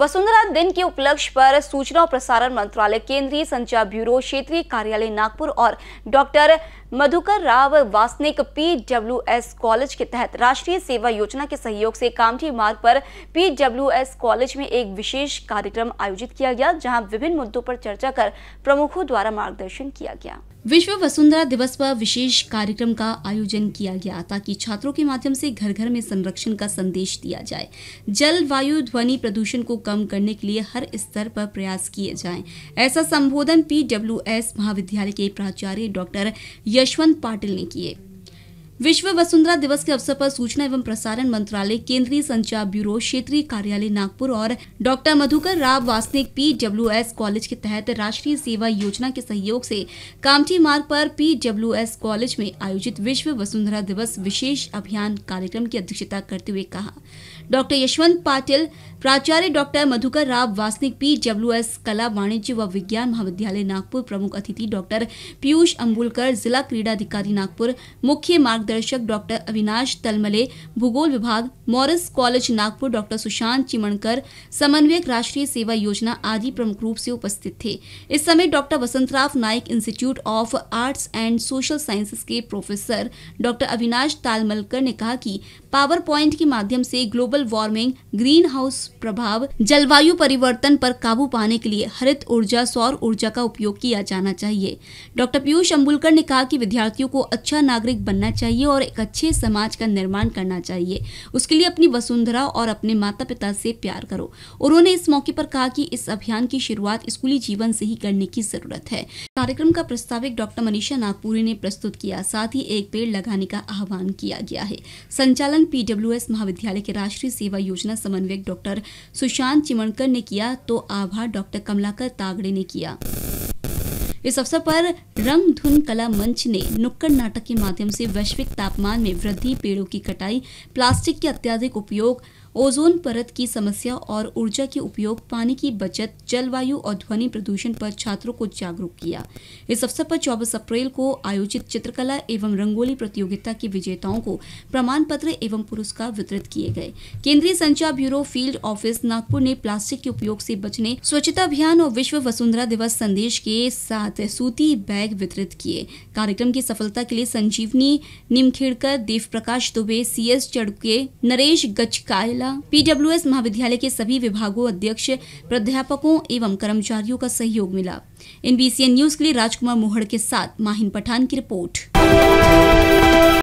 वसुंधरा दिन के उपलक्ष्य पर सूचना और प्रसारण मंत्रालय केंद्रीय संचार ब्यूरो क्षेत्रीय कार्यालय नागपुर और doctor Madhukar Rao Wasnik PWS college के तहत राष्ट्रीय सेवा योजना के सहयोग से कामठी मार्ग पर पीडब्ल्यूएस कॉलेज में एक विशेष कार्यक्रम आयोजित किया गया जहां विभिन्न मुद्दों पर चर्चा कर प्रमुखों द्वारा मार्गदर्शन किया गया विश्व वसुंधरा दिवस पर विशेष कार्यक्रम का आयोजन किया गया ताकि छात्रों के माध्यम से घर घर में संरक्षण का संदेश दिया जाए जल वायु ध्वनि प्रदूषण को कम करने के लिए हर स्तर पर प्रयास किए जाएं। ऐसा संबोधन पीडब्ल्यूएस महाविद्यालय के प्राचार्य डॉक्टर यशवंत पाटिल ने किए विश्व वसुंधरा दिवस के अवसर पर सूचना एवं प्रसारण मंत्रालय केंद्रीय संचार ब्यूरो क्षेत्रीय कार्यालय नागपुर और doctor Madhukar Rao Wasnik PWS college के तहत राष्ट्रीय सेवा योजना के सहयोग से कामठी मार्ग पर पीडब्ल्यूएस कॉलेज में आयोजित विश्व वसुंधरा दिवस विशेष अभियान कार्यक्रम की अध्यक्षता करते हुए कहा डॉक्टर यशवंत पाटिल प्राचार्य डॉक्टर मधुकर राव वासनिक पीडब्ल्यूएस कला वाणिज्य व विज्ञान महाविद्यालय नागपुर प्रमुख अतिथि डॉक्टर पीयूष अम्बुलकर जिला क्रीड़ा अधिकारी नागपुर मुख्य मार्ग मार्गदर्शक डॉक्टर अविनाश तलमले भूगोल विभाग Morris college Nagpur doctor Sushant Chimankar समन्वयक राष्ट्रीय सेवा योजना आदि प्रमुख रूप से उपस्थित थे इस समय doctor Vasantrao Naik institute of arts and social sciences के प्रोफेसर डॉक्टर अविनाश तालमलकर ने कहा कि पावर प्वाइंट के माध्यम से ग्लोबल वार्मिंग ग्रीन हाउस प्रभाव जलवायु परिवर्तन पर काबू पाने के लिए हरित ऊर्जा सौर ऊर्जा का उपयोग किया जाना चाहिए डॉक्टर पीयूष अम्बुलकर ने कहा कि विद्यार्थियों को अच्छा नागरिक बनना चाहिए चाहिए और एक अच्छे समाज का निर्माण करना चाहिए उसके लिए अपनी वसुंधरा और अपने माता पिता से प्यार करो उन्होंने इस मौके पर कहा कि इस अभियान की शुरुआत स्कूली जीवन से ही करने की जरूरत है कार्यक्रम का प्रस्तावित डॉक्टर मनीषा नागपुरी ने प्रस्तुत किया साथ ही एक पेड़ लगाने का आह्वान किया गया है संचालन पीडब्ल्यूएस महाविद्यालय के राष्ट्रीय सेवा योजना समन्वयक डॉक्टर सुशांत चिमणकर ने किया तो आभार डॉक्टर कमलाकर तागड़े ने किया इस अवसर पर रंग धुन कला मंच ने नुक्कड़ नाटक के माध्यम से वैश्विक तापमान में वृद्धि पेड़ों की कटाई प्लास्टिक के अत्याधिक उपयोग ओजोन परत की समस्या और ऊर्जा के उपयोग पानी की बचत जलवायु और ध्वनि प्रदूषण पर छात्रों को जागरूक किया इस अवसर पर चौबीस अप्रैल को आयोजित चित्रकला एवं रंगोली प्रतियोगिता के विजेताओं को प्रमाण पत्र एवं पुरस्कार वितरित किए गए केंद्रीय संचार ब्यूरो फील्ड ऑफिस नागपुर ने प्लास्टिक के उपयोग से बचने स्वच्छता अभियान और विश्व वसुंधरा दिवस संदेश के साथ सूती बैग वितरित किए कार्यक्रम की सफलता के लिए संजीवनी निमखेड़कर देव प्रकाश दुबे सी एस चड़के नरेश गचकायला द्वारा पीडब्ल्यूएस महाविद्यालय के सभी विभागों अध्यक्ष प्राध्यापकों एवं कर्मचारियों का सहयोग मिला एनबीसीएन न्यूज के लिए राजकुमार मोहड़ के साथ माहिन पठान की रिपोर्ट